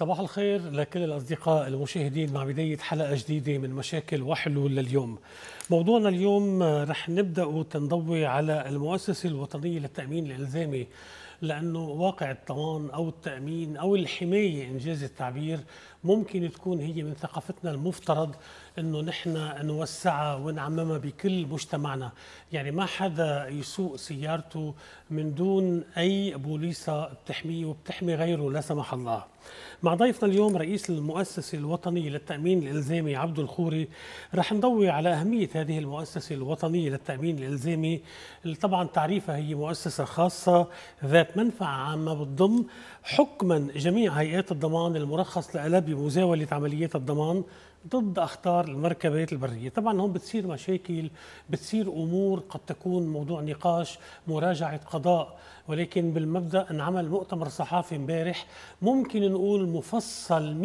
صباح الخير لكل الأصدقاء المشاهدين مع بداية حلقة جديدة من مشاكل وحلول لليوم موضوعنا اليوم رح نبدأ تنضوي على المؤسسة الوطنية للتأمين الإلزامي لأنه واقع الطمان أو التأمين أو الحماية إنجاز التعبير ممكن تكون هي من ثقافتنا المفترض أنه نحن نوسعها ونعممها بكل مجتمعنا يعني ما حدا يسوق سيارته من دون أي بوليصة بتحميه وبتحمي غيره لا سمح الله مع ضيفنا اليوم رئيس المؤسسة الوطنية للتأمين الإلزامي عبد الخوري رح نضوي على أهمية هذه المؤسسة الوطنية للتأمين الإلزامي اللي طبعا تعريفها هي مؤسسة خاصة ذات منفعة عامة بتضم حكما جميع هيئات الضمان المرخص لها بمزاولة عمليات الضمان ضد اخطار المركبات البريه، طبعا هون بتصير مشاكل، بتصير امور قد تكون موضوع نقاش، مراجعه قضاء ولكن بالمبدا انعمل مؤتمر صحافي امبارح ممكن نقول مفصل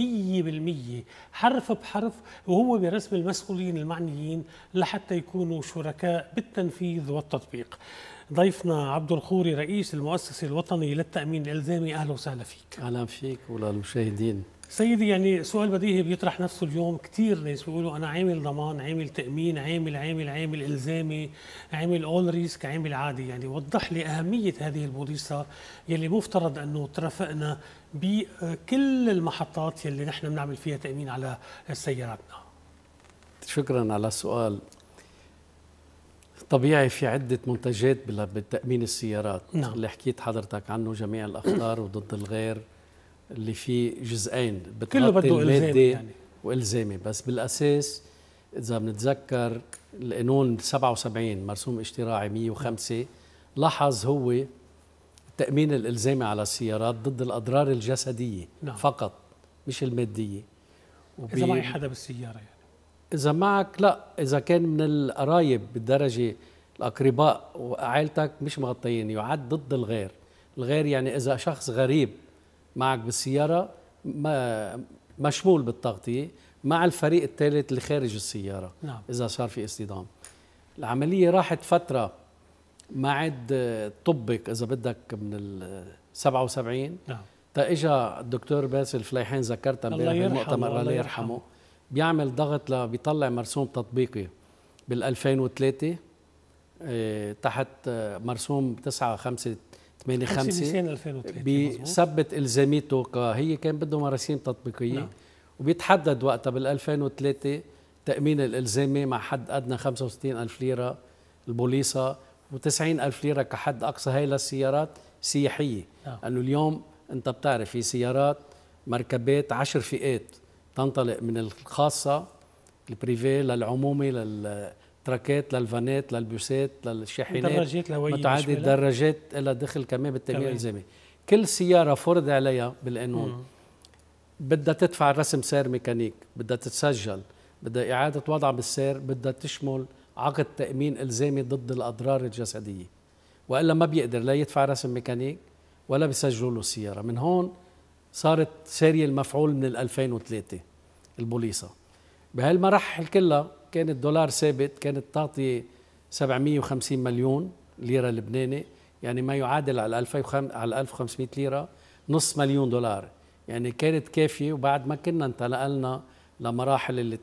100% حرف بحرف وهو برسم المسؤولين المعنيين لحتى يكونوا شركاء بالتنفيذ والتطبيق. ضيفنا عبد الخوري رئيس المؤسسه الوطني للتامين الالزامي اهلا وسهلا فيك. اهلا فيك وللمشاهدين. سيدي يعني سؤال بديهي بيطرح نفسه اليوم كثير ناس بيقولوا انا عامل ضمان عامل تامين عامل عامل عامل الزامي عامل اول ريسك عامل عادي يعني وضح لي اهميه هذه البوليصه يلي مفترض انه ترافقنا بكل المحطات يلي نحن بنعمل فيها تامين على سياراتنا شكرا على السؤال طبيعي في عدة منتجات بالتأمين السيارات نعم. اللي حكيت حضرتك عنه جميع الأخطار وضد الغير اللي فيه جزئين كله بده الماده يعني. والزامي بس بالاساس اذا بنتذكر القانون 77 مرسوم اشتراعي 105 لاحظ هو التامين الالزامي على السيارات ضد الاضرار الجسديه نعم. فقط مش الماديه وبي... اذا معي حدا بالسياره يعني اذا معك لا اذا كان من القرايب بالدرجه الاقرباء وعائلتك مش مغطيين يعد ضد الغير الغير يعني اذا شخص غريب معك بالسياره ما مشمول بالتغطيه مع الفريق الثالث اللي خارج السياره نعم. اذا صار في اصطدام العمليه راحت فتره ما عاد طبق اذا بدك من ال 77 نعم تا اجى الدكتور باسل فليحين ذكرتها الله يرحمه بالمؤتمر الله يرحمه بيعمل ضغط ل بيطلع مرسوم تطبيقي بال 2003 آه، تحت مرسوم 9 5 8 5 بيثبت الزاميته هي كان بده مراسيم تطبيقيه نعم. وبيتحدد وقتها بال 2003 تامين الالزامي مع حد ادنى 65 الف ليره البوليصه و90 الف ليره كحد اقصى هي للسيارات سياحيه نعم. لانه اليوم انت بتعرف في سيارات مركبات عشر فئات تنطلق من الخاصه البريفي للعمومي لل تراكات للفانات للبوسات للشاحنات دراجات الهوائيه متعدد الدراجات لها دخل كمان بالتامين الالزامي كل سياره فرض عليها بالقانون بدها تدفع رسم سير ميكانيك بدها تتسجل بدها اعاده وضعها بالسير بدها تشمل عقد تامين الزامي ضد الاضرار الجسديه والا ما بيقدر لا يدفع رسم ميكانيك ولا بيسجلوا له السياره من هون صارت سارية المفعول من 2003 البوليصة بهالمراحل كلها كان الدولار ثابت كانت تعطي 750 مليون ليره لبناني يعني ما يعادل على 2000 على 1500 ليره نص مليون دولار يعني كانت كافيه وبعد ما كنا انتقلنا لمراحل اللي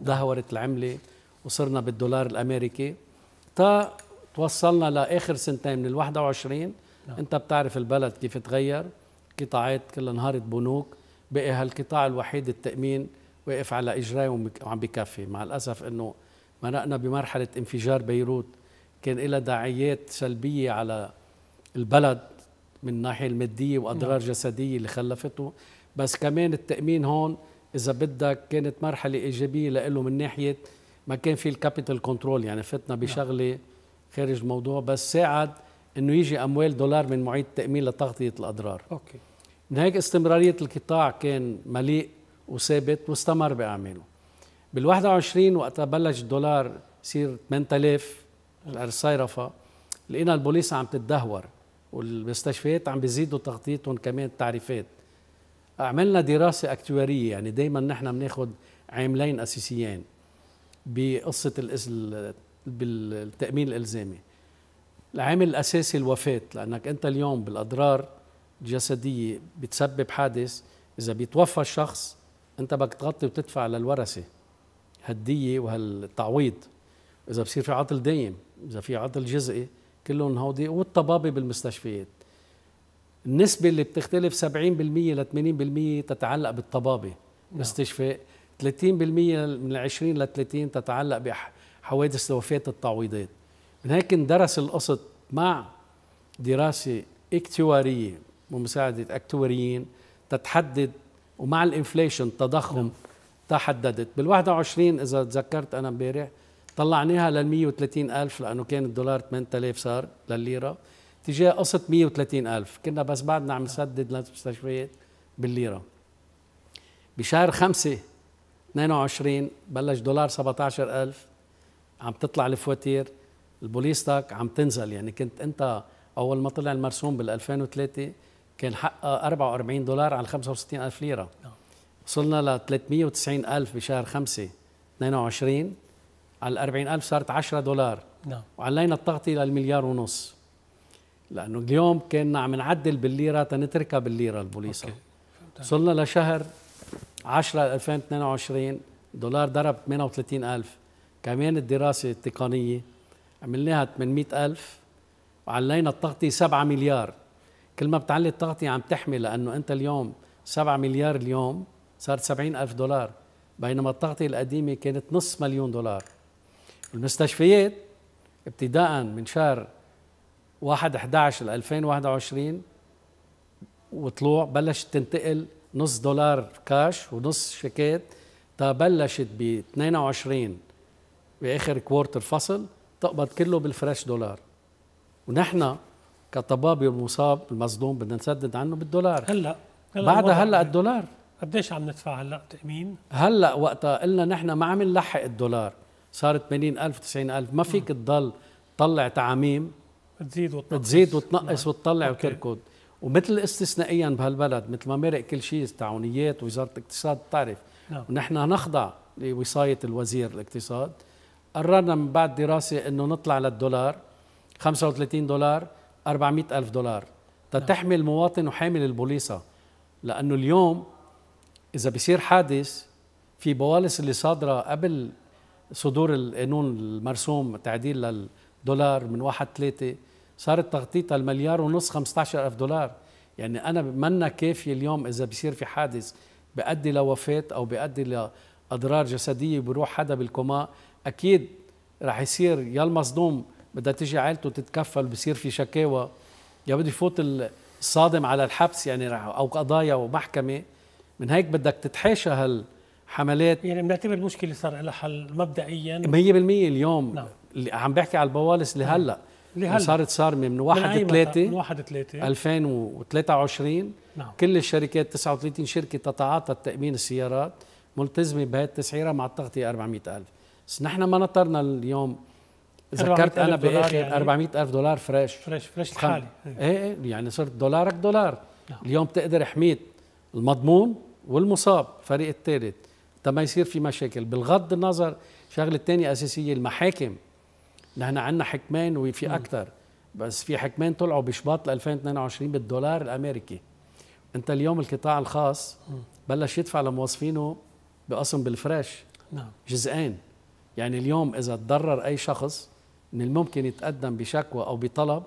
تدهورت العمله وصرنا بالدولار الامريكي تا توصلنا لاخر سنتين من ال 21 نعم. انت بتعرف البلد كيف تغير قطاعات كلها انهارت بنوك بقي هالقطاع الوحيد التامين واقف على اجريه وعم بكفي مع الاسف انه مرقنا بمرحله انفجار بيروت كان لها داعيات سلبيه على البلد من الناحيه الماديه واضرار نعم. جسديه اللي خلفته بس كمان التامين هون اذا بدك كانت مرحله ايجابيه له من ناحيه ما كان في الكابيتال كنترول يعني فتنا نعم. بشغله خارج الموضوع بس ساعد انه يجي اموال دولار من معيد التامين لتغطيه الاضرار اوكي من هيك استمراريه القطاع كان مليء وثابت واستمر بأعماله بال21 وقت بلش الدولار يصير 8000 الصيرفة لقينا البوليس عم تتدهور والمستشفيات عم بيزيدوا تغطيتهم كمان التعريفات عملنا دراسة اكتوارية يعني دايما نحن بناخد عاملين أساسيين بقصة بالتأمين الإلزامي العامل الأساسي الوفاة لأنك أنت اليوم بالأضرار الجسدية بتسبب حادث إذا بيتوفى الشخص انت بدك تغطي وتدفع للورثه هالديه وهالتعويض اذا بصير في عطل دايم اذا في عطل جزئي كلهم هودي والطبابه بالمستشفيات النسبة اللي بتختلف 70% ل 80% تتعلق بالطبابة نعم. مستشفى استشفاء 30% من 20 ل 30 تتعلق بحوادث الوفاة التعويضات من هيك اندرس القسط مع دراسة اكتوارية ومساعدة اكتواريين تتحدد ومع الانفليشن تضخم نعم. تحددت بال21 اذا تذكرت انا امبارح طلعناها لل 130 ألف لأنه كان الدولار 8000 صار لليره تجاه قصة 130 ألف كنا بس بعدنا عم نسدد للمستشفيات بالليرة بشهر 5 22 بلش دولار 17 ألف عم تطلع الفواتير البوليستك عم تنزل يعني كنت أنت أول ما طلع المرسوم بال 2003 كان حقها 44 دولار على 65 ألف ليرة وصلنا ل 390 ألف بشهر 5 22 على 40 ألف صارت 10 دولار نعم وعلينا التغطية للمليار ونص لأنه اليوم كنا عم نعدل بالليرة تنتركها بالليرة البوليصة وصلنا لشهر 10 2022 دولار ضرب 38 ألف كمان الدراسة التقنية عملناها 800 ألف وعلينا التغطية 7 مليار كل ما بتعلي التغطية يعني عم تحمي لأنه أنت اليوم 7 مليار اليوم صارت 70 ألف دولار بينما التغطية القديمة كانت نص مليون دولار المستشفيات ابتداء من شهر 1 11 2021 وطلوع بلشت تنتقل نص دولار كاش ونص شيكات تا بلشت ب 22 باخر كوارتر فصل تقبض كله بالفريش دولار ونحن كطبابي المصاب المصدوم بدنا نسدد عنه بالدولار هلا هلا بعدها هلا الدولار قديش عم ندفع هلا تامين؟ هلا وقتها قلنا نحن ما عم نلحق الدولار صار 80000 90000 ما فيك تضل تطلع تعاميم تزيد وتنقص تزيد وتنقص نعم. وتطلع أوكي. وتركض ومثل استثنائيا بهالبلد مثل ما مرق كل شيء تعاونيات وزاره الاقتصاد بتعرف نعم. ونحن نخضع لوصايه الوزير الاقتصاد قررنا من بعد دراسه انه نطلع للدولار 35 دولار 400 ألف دولار تتحمي المواطن وحامل البوليصة لأنه اليوم إذا بيصير حادث في بوالص اللي صادرة قبل صدور القانون المرسوم تعديل للدولار من واحد ثلاثة صارت تغطيتها المليار ونص 15 ألف دولار يعني أنا منا كافية اليوم إذا بيصير في حادث بيؤدي لوفاة أو بيؤدي لأضرار جسدية بروح حدا بالكوما أكيد رح يصير يا المصدوم بدها تيجي عائلته تتكفل بصير في شكاوى يا بده يفوت الصادم على الحبس يعني او قضايا ومحكمه من هيك بدك تتحاشى هالحملات يعني بنعتبر المشكله صار لها حل مبدئيا 100% اليوم نعم. اللي عم بحكي على البوالس نعم. لهلا لهلا صارت صارمه من 1 3 من 1 3 2023 نعم. كل الشركات 39 شركه تتعاطى تامين السيارات ملتزمه بهي التسعيره مع التغطيه 400000 بس نحن ما نطرنا اليوم ذكرت انا باخر يعني 400 الف دولار فريش فريش فريش لحالي إيه. إيه،, ايه يعني صرت دولارك دولار نعم. اليوم تقدر حميت المضمون والمصاب فريق الثالث ما يصير في مشاكل بغض النظر شغله ثانيه اساسيه المحاكم نحن عندنا حكمان وفي نعم. اكثر بس في حكمان طلعوا بشباط 2022 بالدولار الامريكي انت اليوم القطاع الخاص بلش يدفع لموظفينه بقسم بالفريش نعم جزئين يعني اليوم اذا تضرر اي شخص من الممكن يتقدم بشكوى او بطلب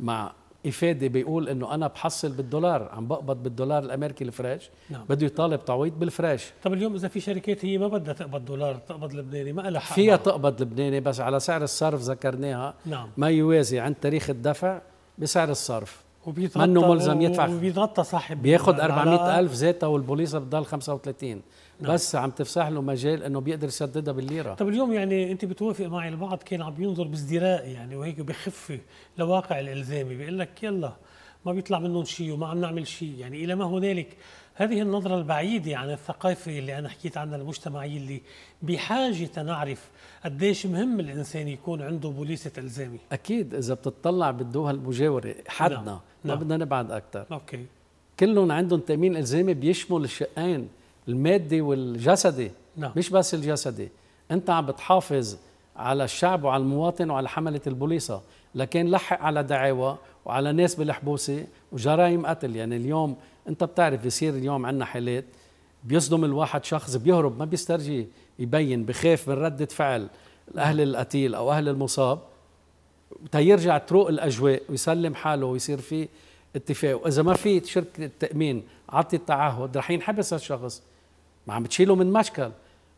مع افاده بيقول انه انا بحصل بالدولار عم بقبض بالدولار الامريكي الفريش نعم. بده يطالب تعويض بالفريش طب اليوم اذا في شركات هي ما بدها تقبض دولار تقبض لبناني ما لها حق فيها تقبض لبناني بس على سعر الصرف ذكرناها نعم. ما يوازي عند تاريخ الدفع بسعر الصرف وبيتغطى منه ملزم يدفع وبيتغطى صاحب بياخذ 400000 زيتا والبوليصه بتضل 35 نعم. بس عم تفسح له مجال انه بيقدر يسددها بالليره طب اليوم يعني انت بتوافق معي البعض كان عم ينظر بازدراء يعني وهيك بخفه لواقع الالزامي بيقول لك يلا ما بيطلع منهم شيء وما عم نعمل شيء يعني الى ما هنالك هذه النظرة البعيدة عن الثقافة اللي أنا حكيت عنها المجتمعية اللي بحاجة نعرف قديش مهم الإنسان يكون عنده بوليسة ألزامي أكيد إذا بتطلع بده المجاورة حدنا نعم. ما نعم. بدنا نبعد أكثر أوكي كلهم عندهم تأمين إلزامي بيشمل الشقين المادي والجسدي نعم. مش بس الجسدي انت عم بتحافظ على الشعب وعلى المواطن وعلى حملة البوليصة لكن لحق على دعاوى وعلى ناس بالحبوسة وجرائم قتل يعني اليوم انت بتعرف يصير اليوم عندنا حالات بيصدم الواحد شخص بيهرب ما بيسترجي يبين بخاف من ردة فعل الأهل القتيل أو أهل المصاب تيرجع تروق الأجواء ويسلم حاله ويصير في اتفاق وإذا ما في شركة التأمين عطي التعهد رح ينحبس هالشخص ما عم بتشيله من مشكل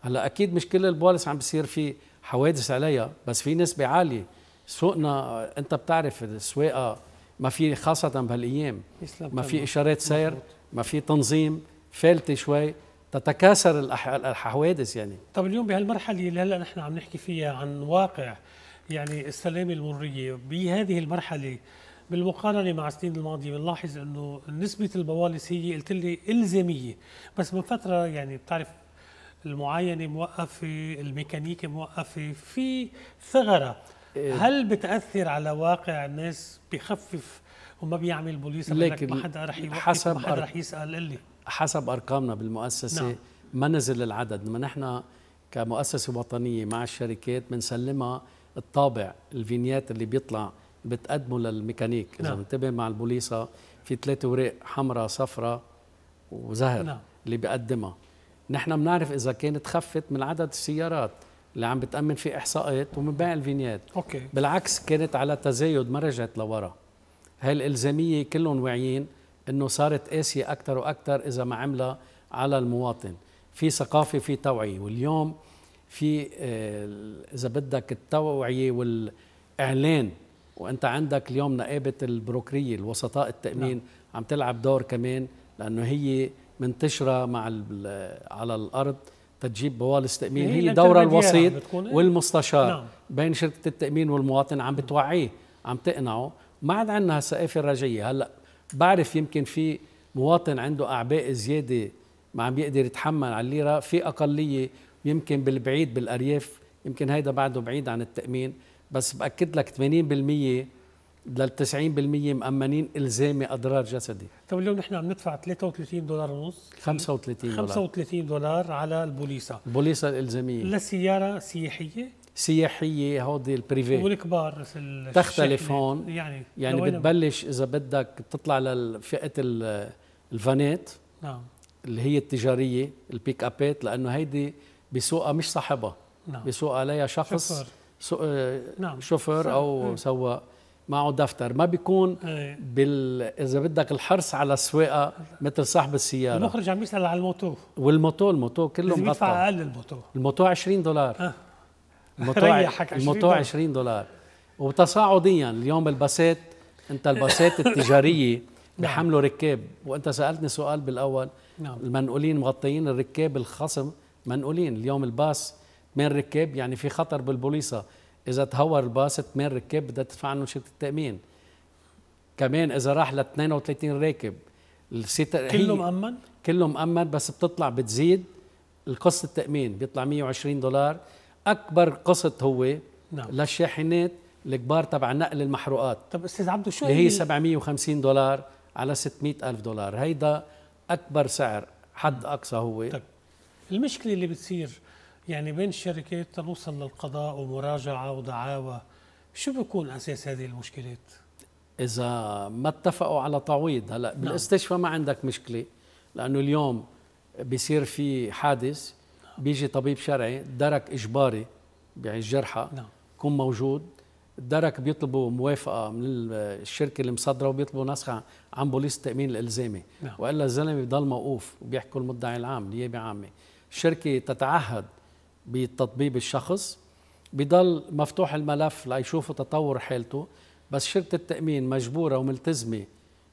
هلا اكيد مش كل البولس عم بصير في حوادث عليها بس في نسبه عاليه سوقنا انت بتعرف السواقه ما في خاصه بهالايام ما في اشارات سير ما في تنظيم فالته شوي تتكاثر الحوادث يعني طب اليوم بهالمرحله اللي هلا نحن عم نحكي فيها عن واقع يعني السلامه المريه بهذه المرحله بالمقارنه مع السنين الماضيه بنلاحظ انه نسبه البوالس هي قلت لي الزاميه بس من فتره يعني بتعرف المعاينه موقفه الميكانيكي موقفه في ثغره إيه. هل بتاثر على واقع الناس بخفف وما بيعمل بوليس لكن ما حدا رح حسب ما حدا رح يسال لي حسب ارقامنا بالمؤسسه نعم. ما نزل العدد ما نحن كمؤسسه وطنيه مع الشركات بنسلمها الطابع الفينيات اللي بيطلع بتقدمه للميكانيك اذا نعم. انتبه مع البوليصه في ثلاث ورق حمراء صفراء وزهر نعم. اللي بقدمها نحن بنعرف اذا كانت خفت من عدد السيارات اللي عم بتامن في احصاءات بيع الفينيات أوكي. بالعكس كانت على تزايد ما رجعت لورا هاي الالزاميه كلهم واعيين انه صارت قاسيه اكثر واكثر اذا ما عملها على المواطن في ثقافه في توعيه واليوم في آه، اذا بدك التوعيه والاعلان وانت عندك اليوم نقابه البروكريه الوسطاء التامين نعم. عم تلعب دور كمان لانه هي منتشره مع على الارض تجيب بوالص تامين هي, هي دورها الوسيط إيه؟ والمستشار نعم. بين شركه التامين والمواطن عم بتوعيه عم تقنعه ما عاد عندنا هالسقافه الرجعيه هلا بعرف يمكن في مواطن عنده اعباء زياده ما عم يقدر يتحمل على الليره في اقليه يمكن بالبعيد بالارياف يمكن هيدا بعده بعيد عن التامين بس باكد لك 80% لل 90% مأمنين الزامي اضرار جسدي طيب اليوم نحن عم ندفع 33 دولار ونص 35 دولار 35 دولار على البوليصه البوليصه الالزاميه للسياره سياحيه سياحيه هودي البريفي والكبار تختلف هون يعني يعني بتبلش اذا بدك بتطلع لفئه الفانات نعم اللي هي التجاريه البيك ابات لانه هيدي بسوقها مش صاحبها نعم بسوقها عليها شخص شفر. سو... آه، نعم. شوفر او سواق معه دفتر ما بيكون إيه. بال... اذا بدك الحرص على السواقه مثل صاحب السياره المخرج عم يسال على الموتو والموتو الموتو كله مغطى بيدفع اقل الموتو الموتو 20 دولار آه. الموتو 20 الموتو 20 دولار وتصاعديا اليوم الباسات انت الباسات التجاريه نعم. بحملوا ركاب وانت سالتني سؤال بالاول نعم. المنقولين مغطيين الركاب الخصم منقولين اليوم الباص 8 ركاب يعني في خطر بالبوليصه اذا تهور الباص 8 ركاب بدها تدفع عنه شركه التامين كمان اذا راح ل 32 راكب كله مأمن؟ كله مأمن بس بتطلع بتزيد القسط التأمين بيطلع 120 دولار أكبر قسط هو نعم. للشاحنات الكبار تبع نقل المحروقات طب استاذ عبدو شو اللي هي 750 دولار على 600 ألف دولار هيدا أكبر سعر حد نعم. أقصى هو طب المشكلة اللي بتصير يعني بين الشركات تنوصل للقضاء ومراجعة ودعاوى شو بيكون أساس هذه المشكلات؟ إذا ما اتفقوا على تعويض هلا نعم. بالاستشفى ما عندك مشكلة لأنه اليوم بيصير في حادث نعم. بيجي طبيب شرعي درك إجباري يعني الجرحى نعم. يكون موجود درك بيطلبوا موافقه من الشركه المصدرة وبيطلبوا نسخه عن بوليس التامين الالزامي نعم. والا الزلمه بضل موقوف وبيحكوا المدعي العام نيابه عامه الشركه تتعهد بتطبيب الشخص بضل مفتوح الملف ليشوفوا تطور حالته بس شركة التأمين مجبورة وملتزمة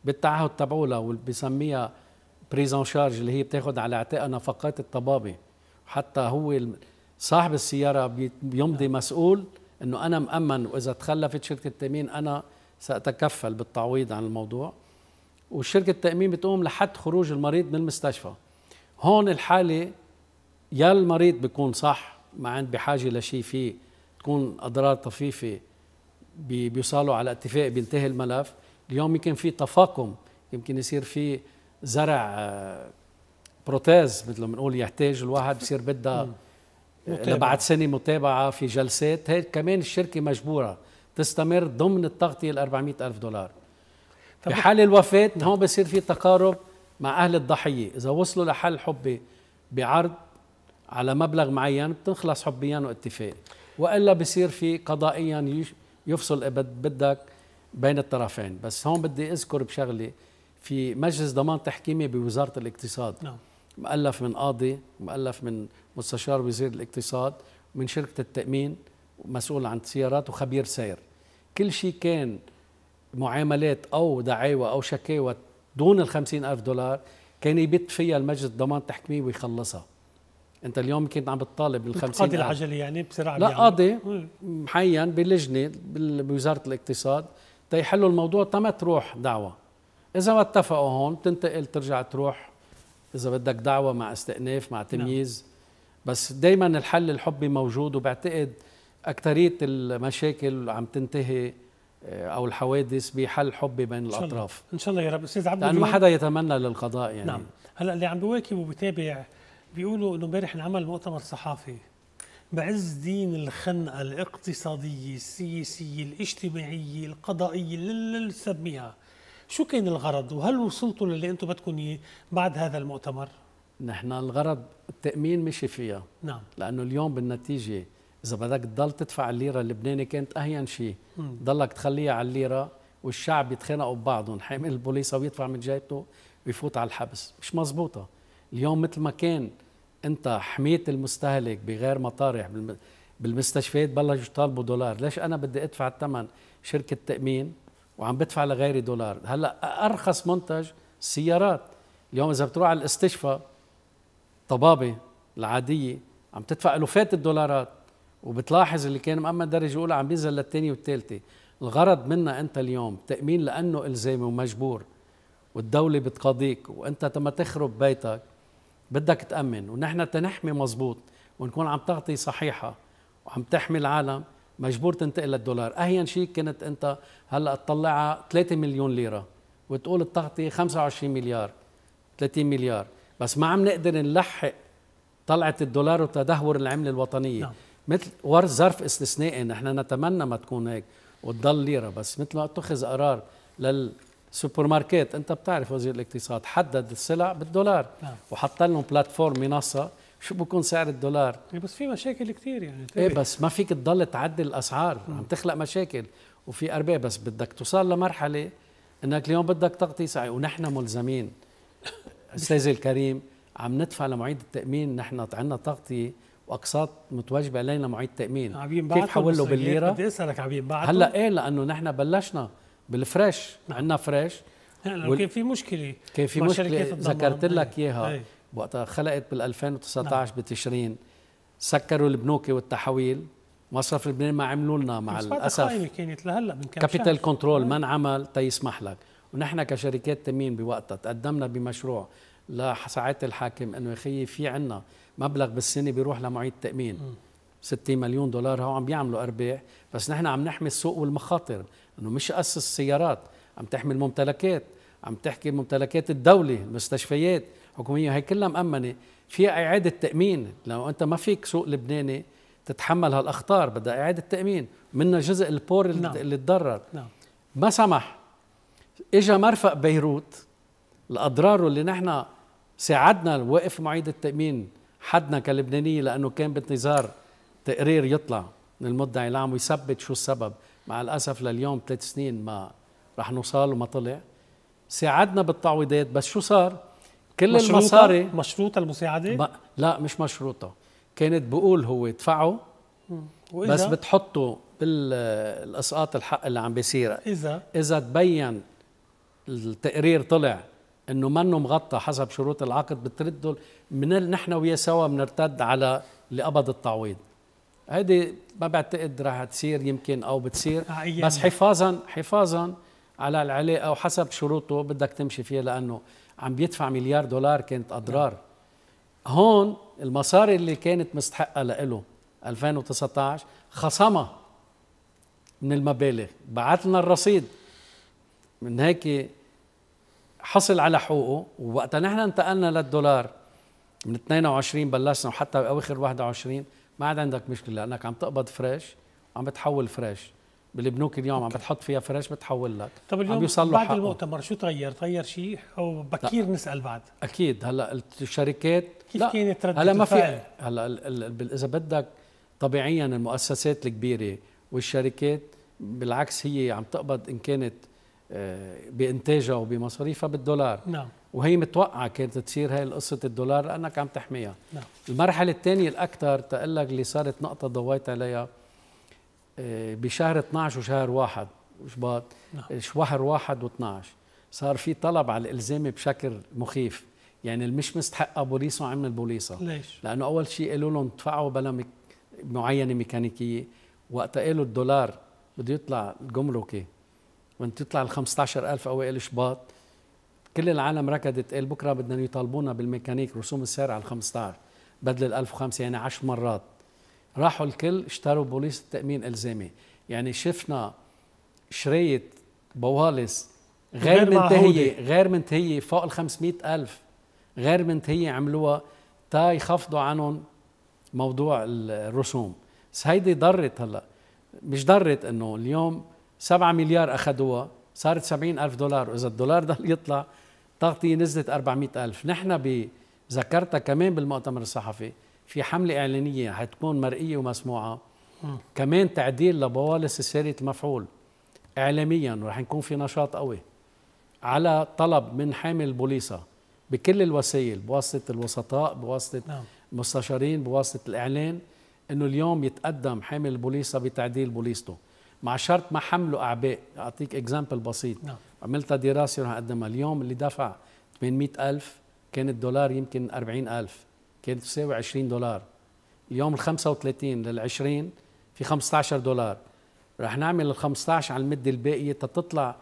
بالتعهد تبعولها وبسميها بريزون شارج اللي هي بتاخذ على اعتاقها نفقات الطبابة حتى هو صاحب السيارة بيمضي نعم. مسؤول انه انا مأمن واذا تخلفت شركة التأمين انا سأتكفل بالتعويض عن الموضوع وشركة التأمين بتقوم لحد خروج المريض من المستشفى هون الحالة يا المريض بيكون صح ما عند بحاجه لشيء فيه تكون اضرار طفيفه بيوصلوا على اتفاق بينتهي الملف اليوم يمكن في تفاقم يمكن يصير في زرع آه، بروتيز مثل ما بنقول يحتاج الواحد بصير بدها بعد سنه متابعه في جلسات هي كمان الشركه مجبوره تستمر ضمن التغطيه ال 400 الف دولار بحال الوفاه هون بصير في تقارب مع اهل الضحيه اذا وصلوا لحل حبي بعرض على مبلغ معين بتنخلص حبيا واتفاق والا بصير في قضائيا يفصل بدك بين الطرفين بس هون بدي اذكر بشغله في مجلس ضمان تحكيمي بوزاره الاقتصاد نعم. مؤلف من قاضي مؤلف من مستشار وزير الاقتصاد من شركه التامين مسؤول عن سيارات وخبير سير كل شيء كان معاملات او دعاوى او شكاوى دون ال ألف دولار كان يبت فيها المجلس ضمان تحكيمي ويخلصها انت اليوم كنت عم بتطالب بال 50 قاضي العجله يعني بسرعه لا يعني. قاضي محين بلجنه بوزاره الاقتصاد تيحلوا الموضوع تما تروح دعوه اذا ما اتفقوا هون بتنتقل ترجع تروح اذا بدك دعوه مع استئناف مع نعم. تمييز نعم. بس دائما الحل الحبي موجود وبعتقد اكثريه المشاكل عم تنتهي آه، او الحوادث بحل حبي بين إن شاء الاطراف الله. ان شاء الله يا رب استاذ عبد لانه ما حدا يتمنى للقضاء يعني نعم هلا اللي عم بواكب وبتابع بيقولوا انه امبارح انعمل مؤتمر صحافي بعز دين الخنقه الاقتصاديه، السياسيه، الاجتماعيه، القضائيه اللي سميها، شو كان الغرض وهل وصلتوا للي انتم بدكم اياه بعد هذا المؤتمر؟ نحن الغرض التامين مشي فيها نعم لانه اليوم بالنتيجه اذا بدك تضل تدفع الليره اللبناني كانت اهين شيء ضلك تخليها على الليره والشعب يتخانقوا ببعضهم حامل البوليصه ويدفع من جيبته ويفوت على الحبس مش مزبوطه اليوم مثل ما كان انت حميت المستهلك بغير مطارح بالمستشفيات بلشوا يطالبوا دولار ليش انا بدي ادفع الثمن شركه تامين وعم بدفع لغيري دولار هلا ارخص منتج السيارات اليوم اذا بتروح على الاستشفى طبابه العاديه عم تدفع الوفات الدولارات وبتلاحظ اللي كان مأمن درجه اولى عم بينزل للثانيه والثالثه الغرض منا انت اليوم تامين لانه الزامي ومجبور والدوله بتقاضيك وانت تما تخرب بيتك بدك تأمن ونحن تنحمي مزبوط ونكون عم تغطي صحيحة وعم تحمي العالم مجبور تنتقل للدولار أهين شيء كنت أنت هلأ تطلعها 3 مليون ليرة وتقول التغطية 25 مليار 30 مليار بس ما عم نقدر نلحق طلعة الدولار وتدهور العملة الوطنية نعم. مثل ورز ظرف استثنائي نحن نتمنى ما تكون هيك وتضل ليرة بس مثل ما اتخذ قرار لل سوبر ماركت انت بتعرف وزير الاقتصاد حدد السلع بالدولار نعم. وحط لهم بلاتفورم منصه شو بكون سعر الدولار إيه، بس في مشاكل كثير يعني ايه بس ما فيك تضل تعدل الاسعار نعم. عم تخلق مشاكل وفي ارباح بس بدك توصل لمرحله انك اليوم بدك تغطي سعي ونحن ملزمين استاذي الكريم عم ندفع لمعيد التامين نحن عندنا تغطيه واقساط متوجبه علينا معيد التامين كيف حول له بالليره بدي اسالك عم هلا ايه لانه نحن بلشنا بالفريش عندنا فريش وال... كان في مشكله كان في مشكله ذكرت لك اياها إيه. إيه. وقتها خلقت بال 2019 نعم. بتشرين سكروا البنوك والتحويل مصرف لبنان ما عملوا لنا مع الاسف كانت لهلا من كم كابيتال كنترول ما انعمل تيسمح لك ونحن كشركات تمين بوقتها تقدمنا بمشروع لساعات الحاكم انه يا في عنا مبلغ بالسنه بيروح لمعيد تامين 60 مليون دولار هو عم بيعملوا ارباح بس نحن عم نحمي السوق والمخاطر انه مش اسس سيارات عم تحمل ممتلكات عم تحكي ممتلكات الدوله المستشفيات حكوميه هي كلها مأمنه فيها اعاده تامين لو انت ما فيك سوق لبناني تتحمل هالاخطار بدها اعاده تامين منها جزء البور اللي, نعم. اللي تضرر نعم. ما سمح اجى مرفق بيروت الاضرار اللي نحن ساعدنا وقف معيد التامين حدنا كلبنانيه لانه كان بانتظار تقرير يطلع من المدعي العام ويثبت شو السبب مع الأسف لليوم ثلاث سنين ما رح نوصل وما طلع ساعدنا بالتعويضات بس شو صار كل مشروطة المصاري مشروطة المساعدة؟ لا مش مشروطة كانت بقول هو ادفعوا بس بتحطوا بالاسقاط الحق اللي عم بيصير اذا اذا تبين التقرير طلع انه منه مغطى حسب شروط العقد بتردوا من نحن وياه سوا بنرتد على اللي قبض التعويض هيدي ما بعتقد رح تصير يمكن او بتصير آه، بس حفاظا حفاظا على العلاقه وحسب شروطه بدك تمشي فيها لانه عم بيدفع مليار دولار كانت اضرار نعم. هون المصاري اللي كانت مستحقه له 2019 خصمها من المبالغ بعت لنا الرصيد من هيك حصل على حقوقه ووقتها نحن انتقلنا للدولار من 22 بلشنا وحتى اواخر 21 ما عاد عندك مشكله لانك عم تقبض فريش وعم بتحول فريش بالبنوك اليوم عم بتحط فيها فريش بتحول لك طب اليوم عم يوصل بعد حقه. المؤتمر شو تغير؟ تغير شيء او بكير لا. نسال بعد اكيد هلا الشركات كيف كانت ردة هلا ما في هلا اذا بدك طبيعيا المؤسسات الكبيره والشركات بالعكس هي عم تقبض ان كانت آه، بانتاجها وبمصاريفها بالدولار نعم وهي متوقعه كانت تصير هاي قصه الدولار لانك عم تحميها نعم. المرحله الثانيه الاكثر لك اللي صارت نقطه ضويت عليها آه، بشهر 12 وشهر واحد شباط نعم. آه، شهر واحد و12 صار في طلب على الالزام بشكل مخيف يعني اللي مش مستحقه بوليصه عمل البوليسة ليش؟ لانه اول شيء قالوا لهم ادفعوا بلا معينه ميكانيكيه وقتها قالوا الدولار بده يطلع الجمركي وانت تطلع ال 15000 اوائل شباط كل العالم ركضت قال بكره بدنا يطالبونا بالميكانيك رسوم السعر على ال 15 بدل ال 1005 يعني 10 مرات راحوا الكل اشتروا بوليس التامين الزامي يعني شفنا شرية بوالس غير, منتهية غير منتهية فوق ال 500 ألف غير منتهية عملوها تا يخفضوا عنهم موضوع الرسوم بس هيدي ضرت هلا مش ضرت انه اليوم 7 مليار اخذوها صارت 70 ألف دولار وإذا الدولار ضل يطلع التغطية نزلت 400 ألف نحن ذكرتها كمان بالمؤتمر الصحفي في حملة إعلانية حتكون مرئية ومسموعة م. كمان تعديل لبوالس سيرة المفعول إعلاميا ورح نكون في نشاط قوي على طلب من حامل البوليصة بكل الوسائل بواسطة الوسطاء بواسطة نعم. المستشارين بواسطة الإعلان أنه اليوم يتقدم حامل البوليصة بتعديل بوليصته مع شرط ما حملوا اعباء اعطيك اكزامبل بسيط نعم. عملتها دراسه رح اقدمها اليوم اللي دفع 800 ألف كان الدولار يمكن 40 ألف كانت تساوي 20 دولار اليوم ال 35 لل 20 في 15 دولار رح نعمل ال 15 على المده الباقيه تطلع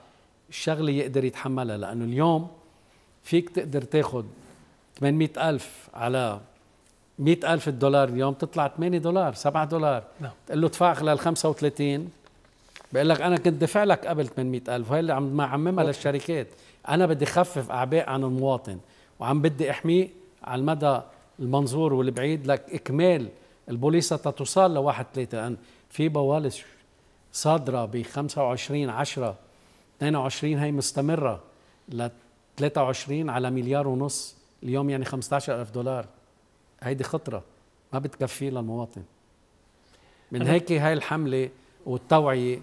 الشغله يقدر يتحملها لانه اليوم فيك تقدر تاخذ 800 ألف على 100 ألف الدولار اليوم تطلع 8 دولار 7 دولار نعم. تقول له ادفع خلال 35 بقول لك انا كنت دافع لك قبل 800000 وهي اللي عم عممها للشركات انا بدي خفف اعباء عن المواطن وعم بدي احميه على المدى المنظور والبعيد لك اكمال البوليصه تتوصل لواحد ثلاثه لان في بوالس صادره ب 25 10 22 هي مستمره ل 23 على مليار ونص اليوم يعني 15000 دولار هيدي خطره ما بتكفي للمواطن من هيك هاي الحمله والتوعيه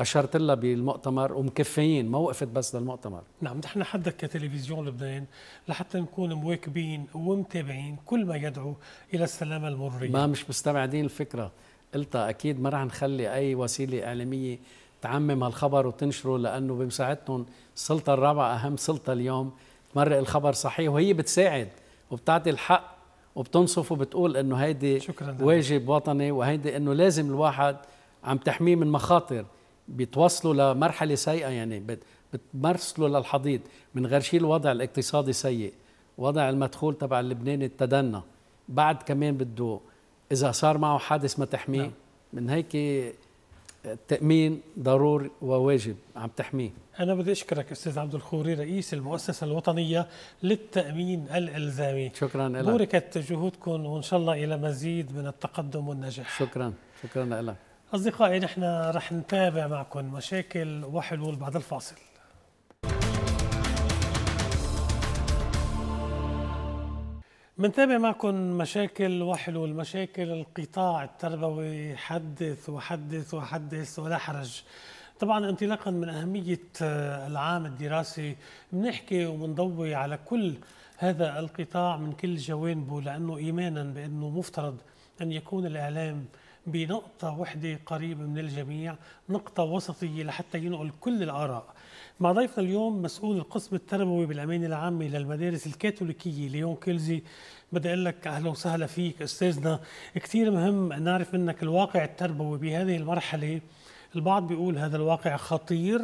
اشرت لها بالمؤتمر ومكفيين ما وقفت بس للمؤتمر نعم نحن حدك كتلفزيون لبنان لحتى نكون مواكبين ومتابعين كل ما يدعو الى السلامه المريه ما مش مستبعدين الفكره قلتها اكيد ما رح نخلي اي وسيله اعلاميه تعمم هالخبر وتنشره لانه بمساعدتهم السلطه الرابعه اهم سلطه اليوم تمرق الخبر صحيح وهي بتساعد وبتعطي الحق وبتنصف وبتقول انه هيدي واجب وطني وهيدي انه لازم الواحد عم تحميه من مخاطر بيتوصلوا لمرحله سيئه يعني بتمرسلوا للحضيض من غير شيء الوضع الاقتصادي سيء وضع المدخول تبع اللبناني التدنى بعد كمان بده اذا صار معه حادث ما تحميه نعم. من هيك التامين ضروري وواجب عم تحميه انا بدي اشكرك استاذ عبد الخوري رئيس المؤسسه الوطنيه للتامين الالزامي شكرا لك بوركت جهودكم وان شاء الله الى مزيد من التقدم والنجاح شكرا شكرا لك أصدقائي نحن رح نتابع معكم مشاكل وحلول بعد الفاصل منتابع معكم مشاكل وحلول مشاكل القطاع التربوي حدث وحدث وحدث ولا حرج طبعا انطلاقا من أهمية العام الدراسي بنحكي وبنضوي على كل هذا القطاع من كل جوانبه لأنه إيمانا بأنه مفترض أن يكون الإعلام بنقطة وحدة قريبة من الجميع نقطة وسطية لحتى ينقل كل الآراء مع ضيفنا اليوم مسؤول القسم التربوي بالأمانة العامة للمدارس الكاثوليكية ليون كيلزي بدي أقول لك أهلا وسهلا فيك أستاذنا كثير مهم نعرف منك الواقع التربوي بهذه المرحلة البعض بيقول هذا الواقع خطير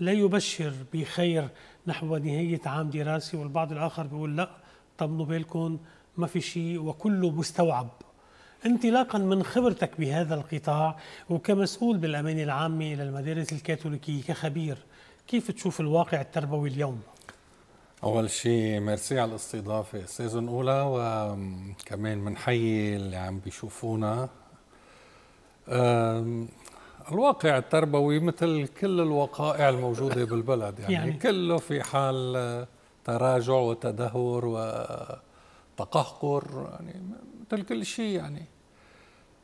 لا يبشر بخير نحو نهاية عام دراسي والبعض الآخر بيقول لا طمنوا بالكم ما في شيء وكله مستوعب انطلاقا من خبرتك بهذا القطاع وكمسؤول بالأمان العامة للمدارس الكاثوليكية كخبير كيف تشوف الواقع التربوي اليوم؟ أول شيء ميرسي على الاستضافة سيزون أولى وكمان بنحيي اللي عم بيشوفونا الواقع التربوي مثل كل الوقائع الموجودة بالبلد يعني, يعني كله في حال تراجع وتدهور و تقهقر يعني مثل كل شيء يعني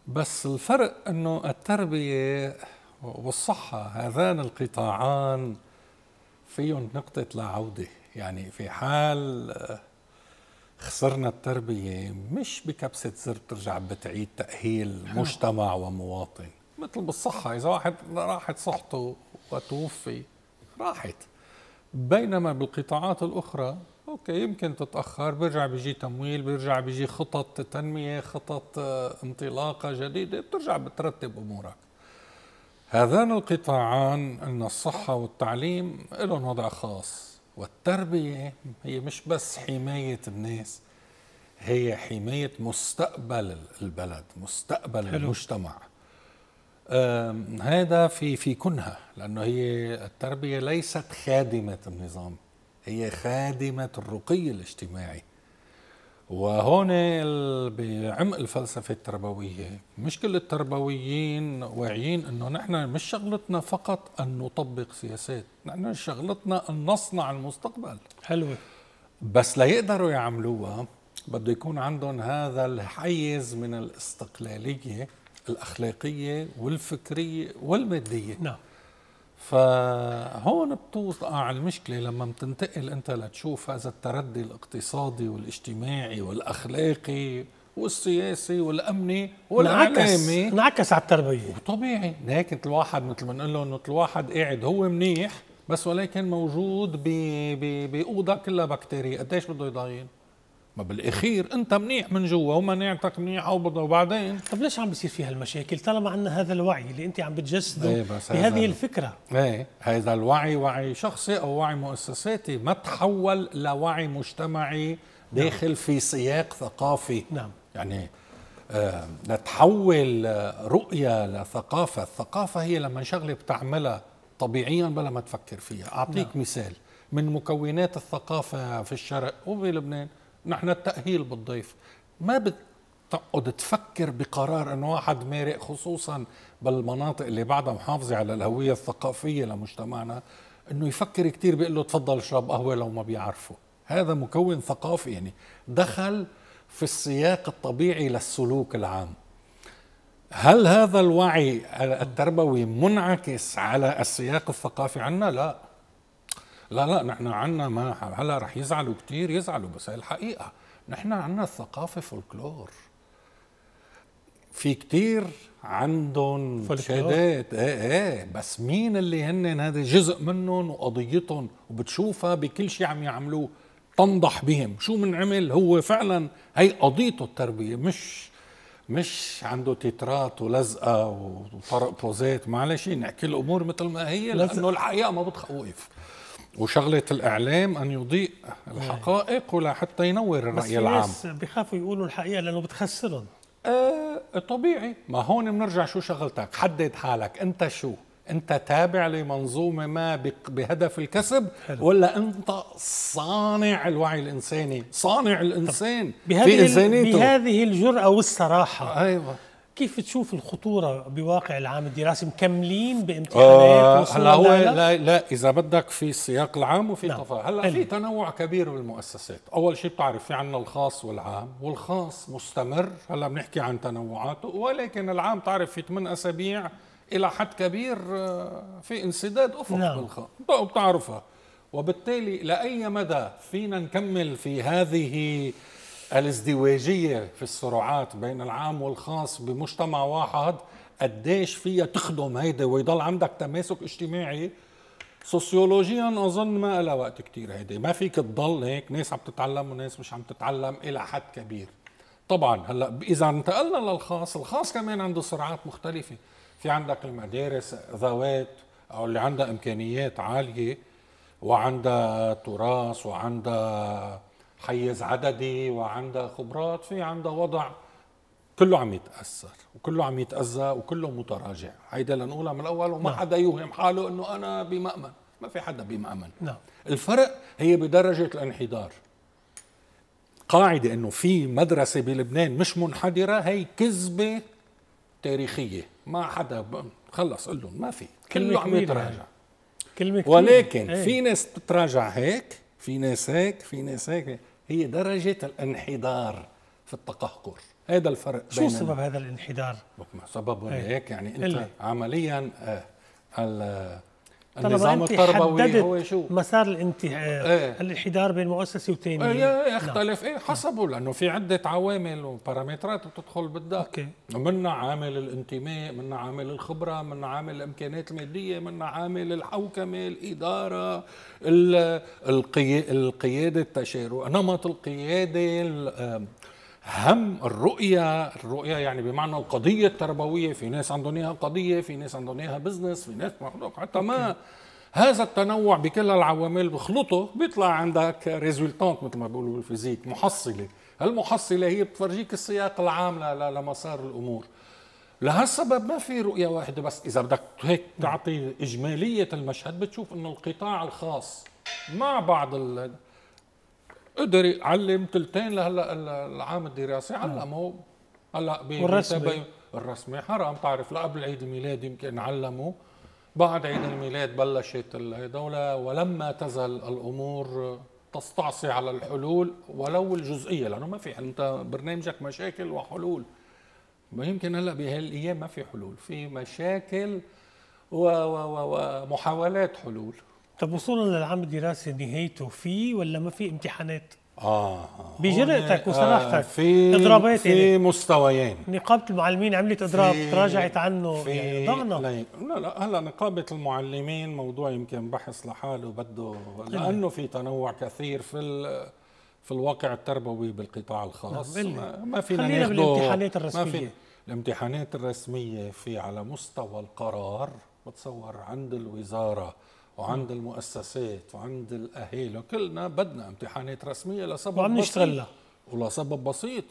بس الفرق انه التربيه والصحه هذان القطاعان فيهم نقطه لا عوده يعني في حال خسرنا التربيه مش بكبسه زر بترجع بتعيد تاهيل نعم. مجتمع ومواطن مثل بالصحه اذا واحد راحت صحته وتوفي راحت بينما بالقطاعات الاخرى اوكي يمكن تتاخر بيرجع بيجي تمويل بيرجع بيجي خطط تنميه خطط آه، انطلاقه جديده بترجع بترتب امورك هذان القطاعان ان الصحه والتعليم لهم وضع خاص والتربيه هي مش بس حمايه الناس هي حمايه مستقبل البلد مستقبل حلو. المجتمع هذا في في كنها لانه هي التربيه ليست خادمه النظام هي خادمة الرقي الاجتماعي وهون بعمق الفلسفة التربوية مش كل التربويين واعيين انه نحن مش شغلتنا فقط ان نطبق سياسات نحن شغلتنا ان نصنع المستقبل حلوة بس ليقدروا يعملوها بده يكون عندهم هذا الحيز من الاستقلالية الأخلاقية والفكرية والمادية نعم فهون بتوقع المشكله لما بتنتقل انت لتشوف هذا التردي الاقتصادي والاجتماعي والاخلاقي والسياسي والامني والاعلامي انعكس على التربيه طبيعي لكن الواحد مثل ما نقول له انه الواحد قاعد هو منيح بس ولكن موجود باوضه كلها بكتيريا قديش بده يضاين ما بالاخير انت منيح من جوا ومناعتك منيحه وبعدين طب ليش عم بيصير في هالمشاكل طالما عندنا هذا الوعي اللي انت عم بتجسده ايه بهذه الفكره ايه هذا الوعي وعي شخصي او وعي مؤسساتي ما تحول لوعي مجتمعي نعم. داخل نعم. في سياق ثقافي نعم يعني آه لتحول رؤيه لثقافه الثقافه هي لما شغله بتعملها طبيعيا بلا ما تفكر فيها اعطيك نعم. مثال من مكونات الثقافه في الشرق وفي لبنان نحن التأهيل بالضيف ما بتقعد تفكر بقرار أن واحد مارق خصوصا بالمناطق اللي بعدها محافظة على الهوية الثقافية لمجتمعنا أنه يفكر كتير بيقول له تفضل اشرب قهوة لو ما بيعرفه هذا مكون ثقافي يعني دخل في السياق الطبيعي للسلوك العام هل هذا الوعي التربوي منعكس على السياق الثقافي عنا؟ لا لا لا نحن عنا ما هلا رح يزعلوا كثير يزعلوا بس هي الحقيقه نحن عنا الثقافة فولكلور في كتير عندهم شهادات ايه ايه بس مين اللي هن هذا جزء منهم وقضيتهم وبتشوفها بكل شيء عم يعملوه تنضح بهم شو من عمل هو فعلا هي قضيته التربية مش مش عنده تترات ولزقة وطرق بوزات معلش نحكي الأمور مثل ما هي لأنه الحقيقة ما بتخوف وشغلة الإعلام أن يضيء الحقائق ولا حتى ينور الرأي بس العام بس الناس بخافوا يقولوا الحقيقة لأنه بتخسرهم آه طبيعي ما هون بنرجع شو شغلتك حدد حالك أنت شو أنت تابع لمنظومة ما بهدف الكسب حلو. ولا أنت صانع الوعي الإنساني صانع الإنسان في إنسانيته بهذه الجرأة والصراحة أيوة كيف تشوف الخطوره بواقع العام الدراسي مكملين بامتحانات آه، هلا هو لا, لا, اذا بدك في السياق العام وفي نعم. هلا في تنوع كبير بالمؤسسات اول شيء بتعرف في عندنا الخاص والعام والخاص مستمر هلا بنحكي عن تنوعاته ولكن العام تعرف في 8 اسابيع الى حد كبير آه، في انسداد افق نعم. بالخاص بتعرفها وبالتالي لاي مدى فينا نكمل في هذه الازدواجية في الصراعات بين العام والخاص بمجتمع واحد قديش فيها تخدم هيدا ويضل عندك تماسك اجتماعي سوسيولوجيا اظن ما لها وقت كثير هيدي ما فيك تضل هيك ناس عم تتعلم وناس مش عم تتعلم الى حد كبير طبعا هلا اذا انتقلنا للخاص الخاص كمان عنده صراعات مختلفه في عندك المدارس ذوات او اللي عندها امكانيات عاليه وعندها تراث وعندها حيز عددي وعندها خبرات في عندها وضع كله عم يتاثر وكله عم يتاذى وكله متراجع هيدا لنقولها من الاول وما نعم. حدا يوهم حاله انه انا بمامن ما في حدا بمامن نعم. الفرق هي بدرجه الانحدار قاعده انه في مدرسه بلبنان مش منحدره هي كذبه تاريخيه ما حدا خلص قل لهم ما في كله عم يتراجع يعني. كلمة ولكن ايه. في ناس بتتراجع هيك في ناس هيك في ناس هيك هي درجة الانحدار في التقهقر هذا الفرق شو سبب هذا الانحدار؟ سببه إيه. هيك يعني انت عمليا آه النظام التربوي هو شو مسار الانتهاء ايه؟ الانحدار بين مؤسسه وثانيه ايه, إيه، نعم. يختلف ايه حسبه لانه في عده عوامل وبارامترات بتدخل بالدار اوكي منا عامل الانتماء منا عامل الخبره منا عامل الامكانيات الماديه منا عامل الحوكمه الاداره القياده التشارع نمط القياده هم الرؤية الرؤية يعني بمعنى القضية التربوية في ناس عندهم إياها قضية في ناس عندهم إياها بزنس في ناس مخلوق حتى ما هذا التنوع بكل العوامل بخلطه بيطلع عندك ريزولتانت مثل ما بيقولوا بالفيزيك محصلة المحصلة هي بتفرجيك السياق العام لمسار الأمور لهالسبب ما في رؤية واحدة بس إذا بدك هيك تعطي إجمالية المشهد بتشوف إنه القطاع الخاص مع بعض ال قدر يعلم تلتين لهلا العام الدراسي آه. علموا هلا بالرسمي الرسمي حرام تعرف لا قبل عيد الميلاد يمكن علموا بعد عيد الميلاد بلشت الدولة ولما تزل الأمور تستعصي على الحلول ولو الجزئية لأنه ما في أنت برنامجك مشاكل وحلول ما يمكن هلا بهالايام ما في حلول في مشاكل ومحاولات حلول طب وصولا للعام الدراسي نهايته في ولا ما في امتحانات؟ اه بجرأتك آه، وصراحتك في اضرابات في يعني مستويين نقابه المعلمين عملت اضراب تراجعت عنه في يعني ضعنا لا لا هلا نقابه المعلمين موضوع يمكن بحث لحاله بده لانه في تنوع كثير في ال في الواقع التربوي بالقطاع الخاص ما, ما فينا خلينا بالامتحانات الرسميه ما في الامتحانات الرسميه في على مستوى القرار بتصور عند الوزاره وعند م. المؤسسات وعند الاهالي كلنا بدنا امتحانات رسميه لسبب وعم نشتغل ولسبب بسيط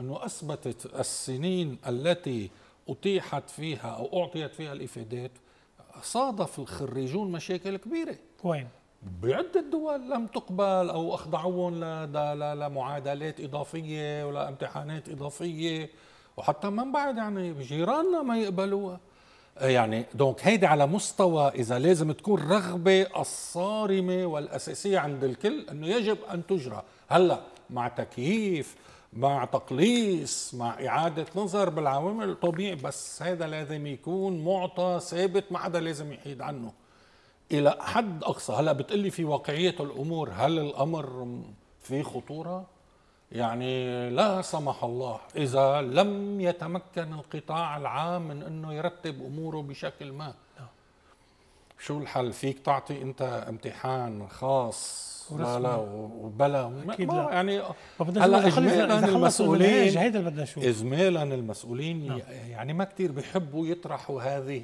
انه اثبتت السنين التي اتيحت فيها او اعطيت فيها الافادات صادف الخريجون مشاكل كبيره وين؟ بعدة دول لم تقبل أو أخضعوهم لمعادلات إضافية ولا امتحانات إضافية وحتى من بعد يعني جيراننا ما يقبلوها يعني دونك هيدي على مستوى اذا لازم تكون رغبه الصارمه والاساسيه عند الكل انه يجب ان تجرى هلا مع تكييف مع تقليص مع اعاده نظر بالعوامل الطبيعي بس هذا لازم يكون معطى ثابت ما حدا لازم يحيد عنه الى حد اقصى هلا بتقلي في واقعيه الامور هل الامر في خطوره يعني لا سمح الله إذا لم يتمكن القطاع العام من أنه يرتب أموره بشكل ما نعم. شو الحل فيك تعطي أنت امتحان خاص لا وبلا اكيد لا يعني هلا اجمالا المسؤولين هيدا اللي بدنا نشوف اجمالا المسؤولين يعني ما نعم. يعني كثير بيحبوا يطرحوا هذه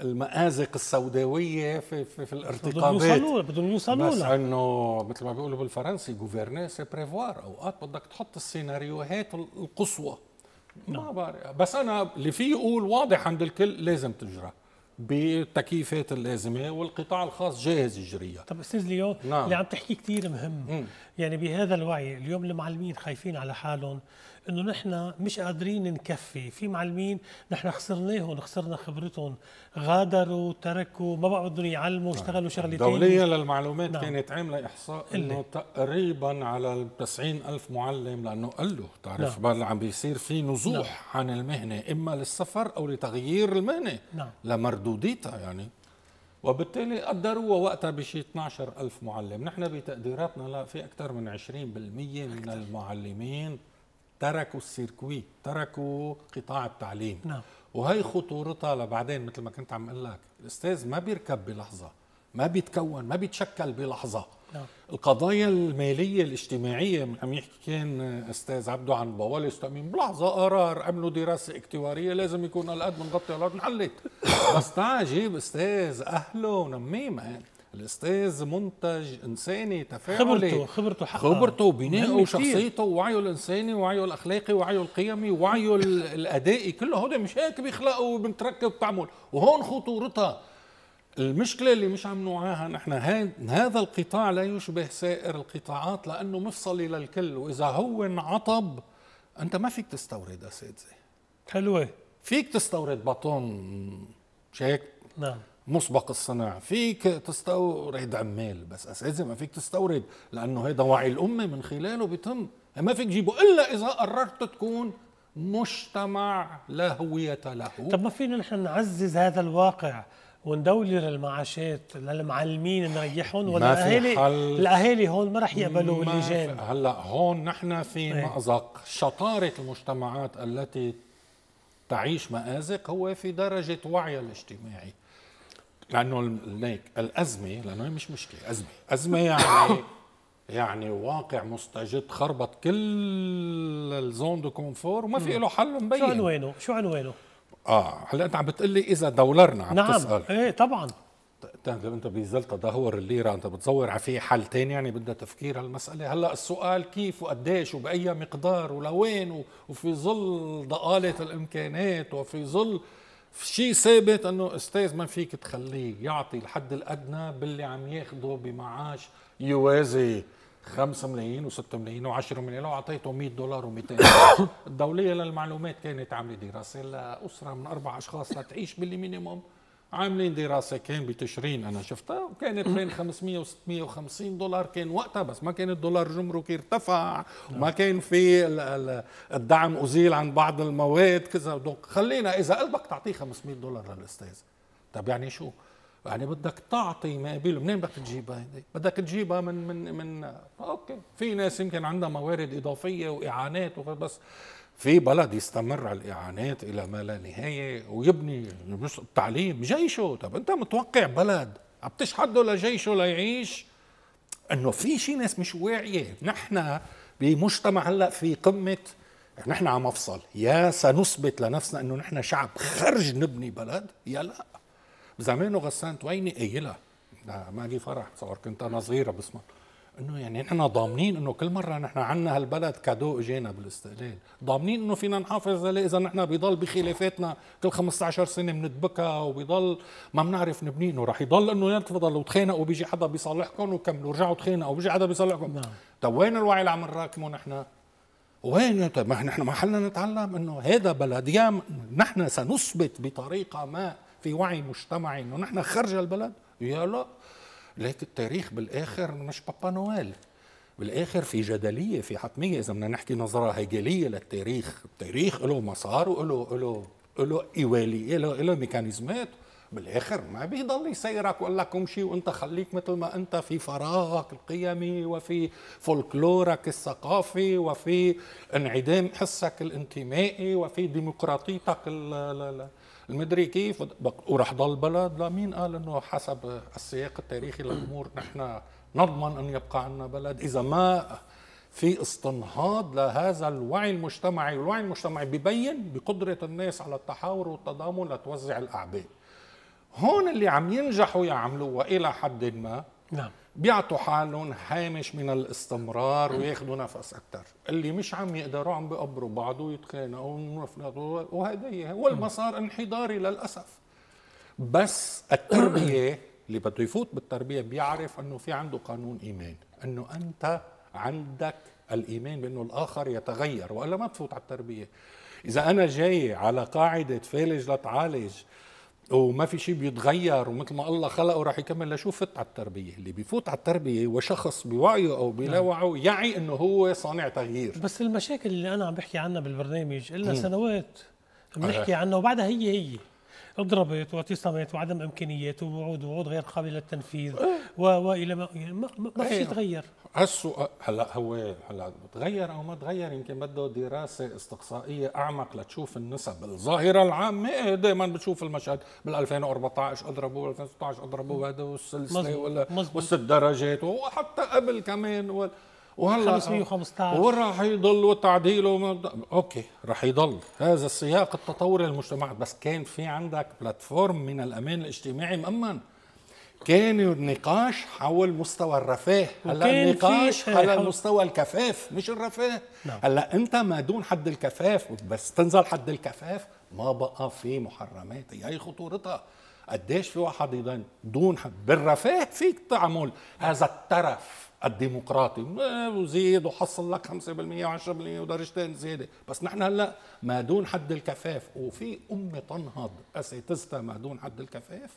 المآزق السوداوية في, في, في الارتقابات بدهم يوصلوا بدهم بس انه مثل ما بيقولوا بالفرنسي جوفيرني سي بريفوار اوقات بدك تحط السيناريوهات القصوى ما نعم. بعرف بس انا اللي فيه اقول واضح عند الكل لازم تجرى بالتكييفات اللازمه والقطاع الخاص جاهز يجريها طب استاذ ليو نعم. اللي عم تحكي كثير مهم مم. يعني بهذا الوعي اليوم المعلمين خايفين على حالهم انه نحن مش قادرين نكفي في معلمين نحن خسرناهم خسرنا خبرتهم غادروا تركوا ما بقى بدهم يعلموا نعم. اشتغلوا شغلتين دولية للمعلومات نعم. كانت عاملة إحصاء انه تقريبا على 90 ألف معلم لأنه قال له تعرف نعم. عم بيصير في نزوح نعم. عن المهنة إما للسفر أو لتغيير المهنة نعم. لمردوديتها يعني وبالتالي قدروها وقتها بشي 12 ألف معلم نحن بتقديراتنا لا في أكثر من 20% من المعلمين تركوا السيركوي تركوا قطاع التعليم نعم. وهي خطورتها لبعدين مثل ما كنت عم اقول لك الاستاذ ما بيركب بلحظه ما بيتكون ما بيتشكل بلحظه نعم. القضايا الماليه الاجتماعيه عم يحكي كان استاذ عبدو عن بوالس تامين بلحظه قرار عملوا دراسه اكتواريه لازم يكون هالقد منغطي هالقد انحلت بس تعال جيب استاذ اهله ونميه الاستاذ منتج انساني تفاعلي خبرته خبرته حقا. خبرته بنائه وشخصيته ووعيه الانساني ووعيه الاخلاقي ووعيه القيمي ووعيه الادائي كله هودي مش هيك بيخلقوا وبنتركب بتعمل وهون خطورتها المشكله اللي مش عم نوعاها نحن هذا القطاع لا يشبه سائر القطاعات لانه مفصلي للكل واذا هو انعطب انت ما فيك تستورد اساتذه حلوه فيك تستورد بطون شيك نعم مسبق الصناعة فيك تستورد عمال بس أساسي ما فيك تستورد لأنه هيدا وعي الأمة من خلاله بيتم يعني ما فيك تجيبه إلا إذا قررت تكون مجتمع لا هوية له طب ما فينا نحن نعزز هذا الواقع وندولر المعاشات للمعلمين نريحهم ولا الاهالي الاهالي هون ما رح يقبلوا اللجان هلا هون نحن في ايه؟ مازق شطاره المجتمعات التي تعيش مازق هو في درجه وعيها الاجتماعي لانه هيك الازمه لانه هي مش مشكله ازمه ازمه يعني يعني واقع مستجد خربط كل الزون دو كونفور وما في له حل مبين شو عنوانه شو عنوانه اه هلا انت عم بتقلي اذا دولرنا عم نعم. تسال ايه طبعا انت بيظل تدهور الليره انت بتصور في حل ثاني يعني بدها تفكير هالمساله هلا السؤال كيف وقديش وباي مقدار ولوين وفي ظل ضآلة الامكانات وفي ظل شيء ثابت انه استاذ ما فيك تخليه يعطي الحد الادنى باللي عم ياخده بمعاش يوازي 5 ملايين و6 ملايين و10 ملايين لو اعطيته 100 دولار و200 دولار الدوليه للمعلومات كانت عامله دراسه لاسره من اربع اشخاص لتعيش باللي مينيموم عاملين دراسه كان بتشرين انا شفتها وكانت بين 500 و 650 دولار كان وقتها بس ما كان الدولار جمركي ارتفع وما كان في الدعم ازيل عن بعض المواد كذا دوك خلينا اذا قلبك تعطيه 500 دولار للاستاذ طب يعني شو؟ يعني بدك تعطي ما قبله منين بدك تجيبها هيدي؟ بدك تجيبها من من من اوكي في ناس يمكن عندها موارد اضافيه واعانات بس في بلد يستمر على الإعانات إلى ما لا نهاية ويبني التعليم جيشه طب أنت متوقع بلد عم تشحده لجيشه ليعيش انه في شي ناس مش واعيه نحن بمجتمع هلا في قمه نحن على مفصل يا سنثبت لنفسنا انه نحن شعب خرج نبني بلد يا لا زمانه غسان تويني قايلها لي فرح صور كنت انا صغيره بسمع انه يعني نحن ضامنين انه كل مره نحن عنا هالبلد كادو اجينا بالاستقلال، ضامنين انه فينا نحافظ عليه اذا نحن بيضل بخلافاتنا كل 15 سنه بندبكها وبيضل ما بنعرف انه رح يضل انه تفضلوا تخانقوا بيجي حدا بيصلحكم وكملوا رجعوا تخانقوا بيجي حدا بيصلحكم نعم طيب وين الوعي اللي عم نراكمه نحن؟ وين طيب ما نحن ما حلنا نتعلم انه هذا بلد يا نحن سنثبت بطريقه ما في وعي مجتمعي انه نحن خرج البلد يا لا لكن التاريخ بالاخر مش بابا نويل بالاخر في جدليه في حتميه اذا بدنا نحكي نظره هيجليه للتاريخ التاريخ له مسار وله له له ايوالي له له ميكانيزمات بالاخر ما بيضل يسيرك ويقول لك امشي وانت خليك مثل ما انت في فراغك القيمي وفي فولكلورك الثقافي وفي انعدام حسك الانتمائي وفي ديمقراطيتك ال ال المدري كيف وراح ضل بلد لا مين قال انه حسب السياق التاريخي للامور نحن نضمن ان يبقى عندنا بلد اذا ما في استنهاض لهذا الوعي المجتمعي والوعي المجتمعي ببين بقدرة الناس على التحاور والتضامن لتوزع الأعباء هون اللي عم ينجحوا يعملوها إلى حد ما نعم بيعطوا حالهم هامش من الاستمرار وياخذوا نفس اكثر اللي مش عم يقدروا عم بيقبروا بعض ويتخانقوا وهذا هي والمسار انحداري للاسف بس التربيه اللي بده يفوت بالتربيه بيعرف انه في عنده قانون ايمان انه انت عندك الايمان بانه الاخر يتغير والا ما تفوت على التربيه اذا انا جاي على قاعده فالج لتعالج وما في شيء بيتغير ومثل ما الله خلقه راح يكمل لشو فت على التربيه اللي بيفوت على التربيه وشخص بوعيه او بلا وعيه نعم. يعي انه هو صانع تغيير بس المشاكل اللي انا عم بحكي عنها بالبرنامج لنا سنوات بنحكي عنها وبعدها هي هي ضربت واعتصامات وعدم امكانيات ووعود ووعود غير قابله للتنفيذ إيه. والى يعني ما ما, ما في تغير هالسؤال هلا هو هلا تغير او ما تغير يمكن بده دراسه استقصائيه اعمق لتشوف النسب الظاهره العامه إيه، دائما بتشوف المشهد بال 2014 اضربوا 2016 اضربوا هذا والسلسله والست درجات وحتى قبل كمان وال وهلا 515 وراح يضل وتعديله ومد... اوكي راح يضل هذا السياق التطوري للمجتمعات بس كان في عندك بلاتفورم من الامان الاجتماعي مأمن كان النقاش حول مستوى الرفاه هلا النقاش على مستوى الكفاف مش الرفاه نعم. هلا انت ما دون حد الكفاف بس تنزل حد الكفاف ما بقى في محرمات هي خطورتها قديش في واحد دون حد بالرفاه فيك تعمل هذا الترف الديمقراطي وزيد وحصل لك 5% و10% ودرجتين زياده بس نحن هلا ما دون حد الكفاف وفي امه تنهض اساتذتها ما دون حد الكفاف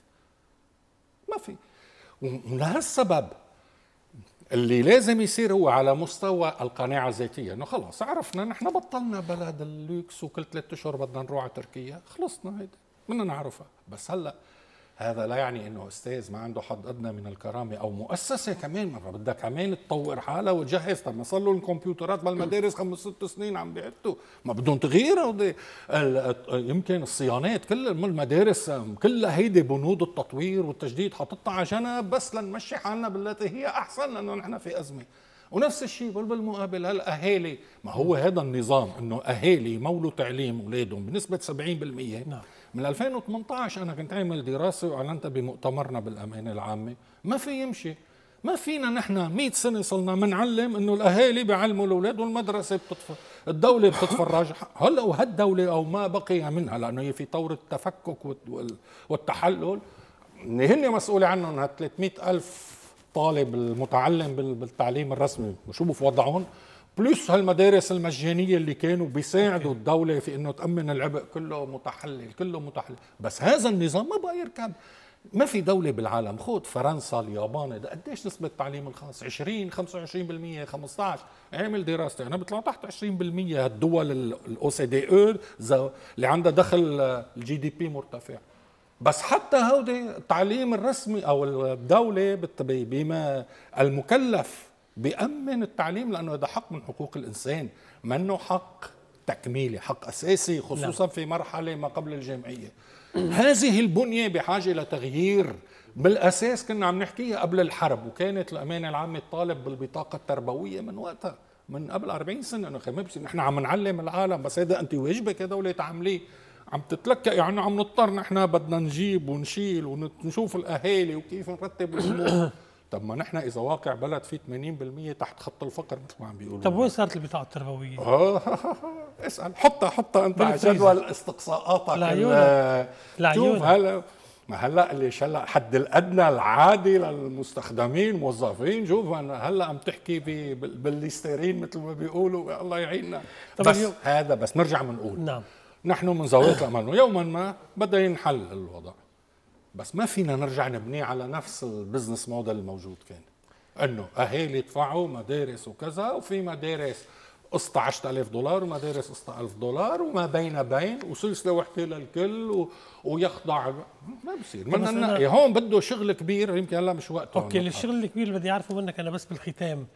ما في ولهالسبب اللي لازم يصير هو على مستوى القناعة الذاتية انه خلص عرفنا نحن بطلنا بلد اللوكس وكل ثلاثة اشهر بدنا نروح على تركيا خلصنا هيدا بدنا نعرفها بس هلا هذا لا يعني انه استاذ ما عنده حد ادنى من الكرامه او مؤسسه كمان ما بدها كمان تطور حالها وتجهز طب ما صار له الكمبيوترات بالمدارس خمس ست سنين عم بيعدوا ما بدهم تغيير يمكن الصيانات كل المدارس كلها هيدي بنود التطوير والتجديد حاططها على جنب بس لنمشي حالنا بالتي هي احسن لانه نحن في ازمه ونفس الشيء بالمقابل هالاهالي ما هو هذا النظام انه اهالي مولوا تعليم اولادهم بنسبه 70% نعم من 2018 انا كنت عامل دراسه واعلنتها بمؤتمرنا بالامانه العامه ما في يمشي ما فينا نحن 100 سنه صرنا بنعلم انه الاهالي بيعلموا الاولاد والمدرسه بتتفرج الدوله بتتفرج هلا وهالدوله او ما بقي منها لانه هي في طور التفكك والتحلل هن مسؤوله عنهم هال 300 الف طالب المتعلم بالتعليم الرسمي وشو بوضعهم بلس هالمدارس المجانيه اللي كانوا بيساعدوا الدوله في انه تامن العبء كله متحلل كله متحلل بس هذا النظام ما بقى يركب ما في دولة بالعالم خود فرنسا اليابان قديش نسبة التعليم الخاص 20 25% 15 اعمل دراستي انا بطلع تحت 20% هالدول الاو سي دي او اللي عندها دخل الجي دي بي مرتفع بس حتى هودي التعليم الرسمي او الدولة بما المكلف بيأمن التعليم لأنه ده حق من حقوق الإنسان منه حق تكميلي حق أساسي نعم. خصوصا لا. في مرحلة ما قبل الجامعية هذه البنية بحاجة إلى تغيير بالأساس كنا عم نحكيها قبل الحرب وكانت الأمانة العامة تطالب بالبطاقة التربوية من وقتها من قبل 40 سنة أنا خمبسي نحن عم نعلم العالم بس هذا أنت واجبك يا دولة تعمليه عم تتلكأ يعني عم نضطر نحن بدنا نجيب ونشيل ونشوف الأهالي وكيف نرتب الأمور طب ما نحن اذا واقع بلد فيه 80% تحت خط الفقر مثل ما عم بيقولوا طب وين صارت البطاقه التربويه؟ اه اسال حطها حطها انت على جدول استقصاءاتك لعيونك لعيونك هلا ما هلا اللي هلا حد الادنى العادي للمستخدمين الموظفين شوف انا هلا عم تحكي بالليسترين مثل ما بيقولوا الله يعيننا بس هذا بس نرجع بنقول نعم نحن من زاويه الامل يوما ما بدا ينحل الوضع بس ما فينا نرجع نبنيه على نفس البزنس موديل الموجود كان انه اهالي دفعوا مدارس وكذا وفي مدارس قسط 10000 دولار ومدارس قسط 1000 دولار وما بين بين وسلسلة وحدة للكل و... ويخضع ما بصير طيب بدنا ننقي هون بده شغل كبير يمكن هلا مش وقته اوكي الشغل الكبير اللي بدي اعرفه منك انا بس بالختام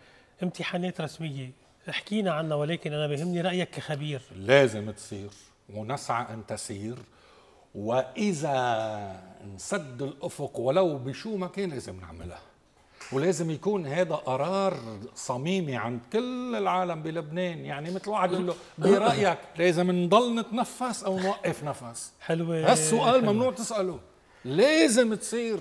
امتحانات رسمية حكينا عنها ولكن انا بيهمني رأيك كخبير لازم تصير ونسعى ان تسير واذا انسد الافق ولو بشو ما كان لازم نعملها ولازم يكون هذا قرار صميمي عند كل العالم بلبنان يعني مثل واحد يقول له برايك لازم نضل نتنفس او نوقف نفس حلوه هالسؤال ممنوع تساله لازم تصير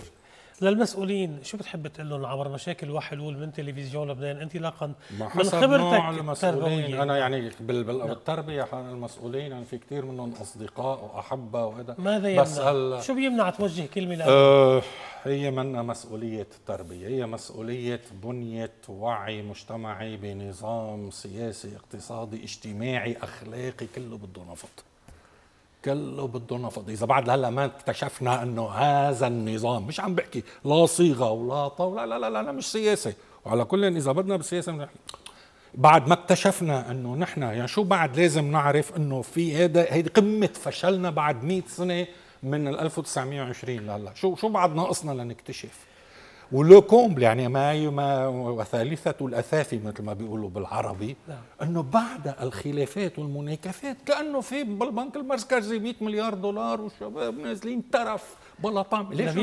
للمسؤولين شو بتحب تقول لهم عبر مشاكل وحلول من تلفزيون لبنان انطلاقا من خبرتك التربويه انا يعني نعم. بالتربيه المسؤولين يعني في كثير منهم اصدقاء واحبه وهذا ماذا يمنع؟ بس هل... شو بيمنع توجه كلمه لهم؟ أه هي منا مسؤوليه التربيه هي مسؤوليه بنيه وعي مجتمعي بنظام سياسي اقتصادي اجتماعي اخلاقي كله بده نفط كله بده نفض اذا بعد هلا ما اكتشفنا انه هذا النظام مش عم بحكي لا صيغه ولا طاوله لا لا لا, لا مش سياسه وعلى كل اذا بدنا بالسياسه بنحكي بعد ما اكتشفنا انه نحن يعني شو بعد لازم نعرف انه في هذا هيدي قمه فشلنا بعد 100 سنه من 1920 لهلا شو شو بعد ناقصنا لنكتشف ولو كومبل يعني ما ما وثالثة الأثافي مثل ما بيقولوا بالعربي نعم. أنه بعد الخلافات والمناكفات كأنه في بالبنك المركزي 100 مليار دولار والشباب نازلين ترف بلا طعم ليش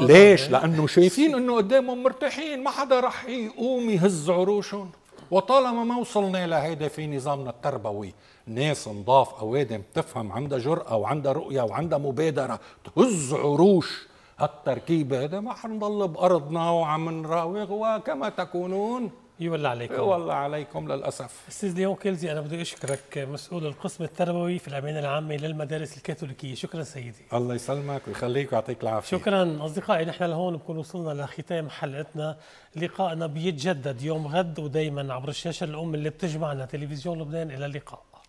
ليش؟ لأنه شايفين أنه قدامهم مرتاحين ما حدا رح يقوم يهز عروشهم وطالما ما وصلنا لهيدا في نظامنا التربوي ناس نضاف اوادم تفهم عندها جرأة وعندها رؤية وعندها مبادرة تهز عروش التركيبه هذا ما حنضل بارضنا وعم نراوغ وكما تكونون يولى عليكم يولى عليكم للاسف استاذ ليون كيلزي انا بدي اشكرك مسؤول القسم التربوي في الامانه العامه للمدارس الكاثوليكيه شكرا سيدي الله يسلمك ويخليك ويعطيك العافيه شكرا اصدقائي نحن لهون بكون وصلنا لختام حلقتنا لقائنا بيتجدد يوم غد ودائما عبر الشاشه الام اللي بتجمعنا تلفزيون لبنان الى اللقاء